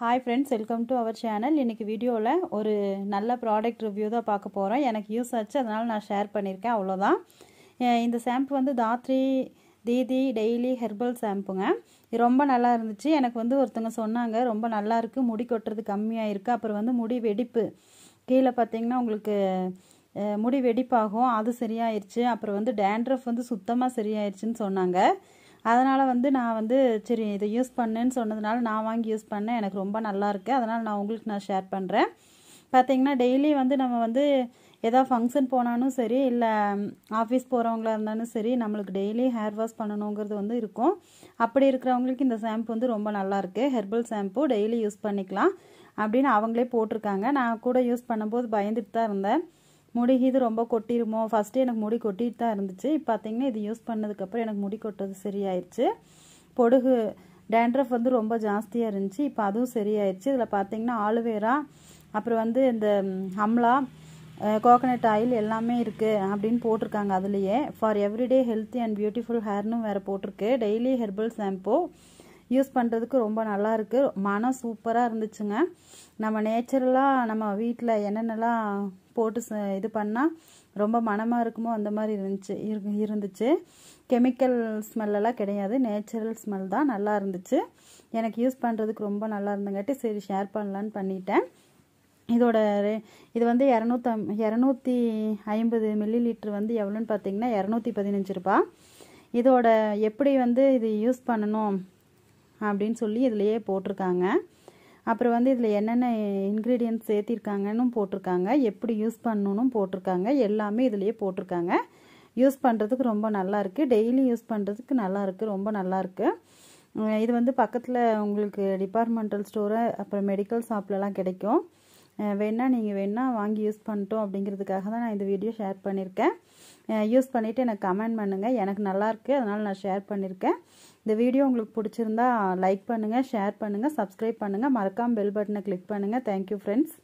hi friends welcome to our channel இன்றைக்கி வீடியோவில் ஒரு நல்ல ப்ராடக்ட் ரிவ்யூ தான் பார்க்க போகிறோம் எனக்கு யூஸ் ஆச்சு அதனால் நான் ஷேர் பண்ணியிருக்கேன் அவ்வளோதான் இந்த ஷாம்பு வந்து தாத்ரி தீதி டெய்லி ஹெர்பல் ஷாம்புங்க இது ரொம்ப நல்லா இருந்துச்சு எனக்கு வந்து ஒருத்தங்க சொன்னாங்க ரொம்ப நல்லா இருக்குது முடி கொட்டுறது கம்மியாக இருக்குது அப்புறம் வந்து முடி வெடிப்பு கீழே பார்த்தீங்கன்னா உங்களுக்கு முடி வெடிப்பாகும் அது சரியாயிருச்சு அப்புறம் வந்து டேண்ட்ரஃப் வந்து சுத்தமாக சரியாயிருச்சுன்னு சொன்னாங்க அதனால் வந்து நான் வந்து சரி இதை யூஸ் பண்ணேன்னு சொன்னதுனால நான் வாங்கி யூஸ் பண்ணேன் எனக்கு ரொம்ப நல்லா அதனால் நான் உங்களுக்கு நான் ஷேர் பண்ணுறேன் பார்த்திங்கன்னா டெய்லி வந்து நம்ம வந்து ஏதோ ஃபங்க்ஷன் போனாலும் சரி இல்லை ஆஃபீஸ் போகிறவங்களா இருந்தாலும் சரி நம்மளுக்கு டெய்லி ஹேர் வாஷ் பண்ணணுங்கிறது வந்து இருக்கும் அப்படி இருக்கிறவங்களுக்கு இந்த ஷாம்பு வந்து ரொம்ப நல்லாயிருக்கு ஹெர்பல் ஷாம்பு டெய்லி யூஸ் பண்ணிக்கலாம் அப்படின்னு அவங்களே போட்டிருக்காங்க நான் கூட யூஸ் பண்ணும்போது பயந்துட்டு தான் இருந்தேன் முடி இது ரொம்ப கொட்டிருமோ ஃபஸ்ட்டு எனக்கு முடி கொட்டிட்டு தான் இருந்துச்சு இப்போ பார்த்தீங்கன்னா இது யூஸ் பண்ணதுக்கப்புறம் எனக்கு முடி கொட்டது சரியாயிடுச்சு பொடுகு டேண்ட்ரஃப் வந்து ரொம்ப ஜாஸ்தியாக இருந்துச்சு இப்போ அதுவும் சரியாயிடுச்சு இதில் பார்த்தீங்கன்னா ஆலுவேரா அப்புறம் வந்து இந்த அம்லா கோகனட் ஆயில் எல்லாமே இருக்குது அப்படின்னு போட்டிருக்காங்க அதுலேயே for everyday healthy and beautiful ஹேர்னும் வேறு போட்டிருக்கு டெய்லி ஹெர்பல் ஷாம்பூ யூஸ் பண்ணுறதுக்கு ரொம்ப நல்லாயிருக்கு மனம் சூப்பராக இருந்துச்சுங்க நம்ம நேச்சுரலாக நம்ம வீட்டில் என்னென்னலாம் போட்டு இது பண்ணால் ரொம்ப மனமாக இருக்குமோ அந்த மாதிரி இருந்துச்சு இருந்துச்சு கெமிக்கல் ஸ்மெல்லெல்லாம் கிடையாது நேச்சுரல் ஸ்மெல் தான் நல்லா இருந்துச்சு எனக்கு யூஸ் பண்ணுறதுக்கு ரொம்ப நல்லா இருந்தங்காட்டி சரி ஷேர் பண்ணலான்னு பண்ணிட்டேன் இதோட இது வந்து இரநூத்தம் இரநூத்தி ஐம்பது மில்லி லிட்ரு வந்து எவ்வளோன்னு பார்த்தீங்கன்னா இரநூத்தி பதினஞ்சு ரூபா இதோட எப்படி வந்து இது யூஸ் பண்ணணும் அப்படின்னு சொல்லி இதிலையே போட்டிருக்காங்க அப்புறம் வந்து இதில் என்னென்ன இன்க்ரீடியன்ஸ் சேர்த்திருக்காங்கன்னு போட்டிருக்காங்க எப்படி யூஸ் பண்ணணும் போட்டிருக்காங்க எல்லாமே இதுலேயே போட்டிருக்காங்க யூஸ் பண்ணுறதுக்கு ரொம்ப நல்லாயிருக்கு டெய்லி யூஸ் பண்ணுறதுக்கு நல்லாயிருக்கு ரொம்ப நல்லாயிருக்கு இது வந்து பக்கத்தில் உங்களுக்கு டிபார்ட்மெண்டல் ஸ்டோரு அப்புறம் மெடிக்கல் ஷாப்லலாம் கிடைக்கும் வேணால் நீங்கள் வேணால் வாங்கி யூஸ் பண்ணிட்டோம் அப்படிங்கிறதுக்காக தான் நான் இந்த வீடியோ ஷேர் பண்ணியிருக்கேன் யூஸ் பண்ணிவிட்டு எனக்கு கமெண்ட் பண்ணுங்கள் எனக்கு நல்லாயிருக்கு அதனால் நான் ஷேர் பண்ணியிருக்கேன் இந்த வீடியோ உங்களுக்கு பிடிச்சிருந்தா லைக் பண்ணுங்கள் ஷேர் பண்ணுங்கள் சப்ஸ்கிரைப் பண்ணுங்கள் மறக்காமல் பெல் பட்டனை கிளிக் பண்ணுங்கள் தேங்க்யூ ஃப்ரெண்ட்ஸ்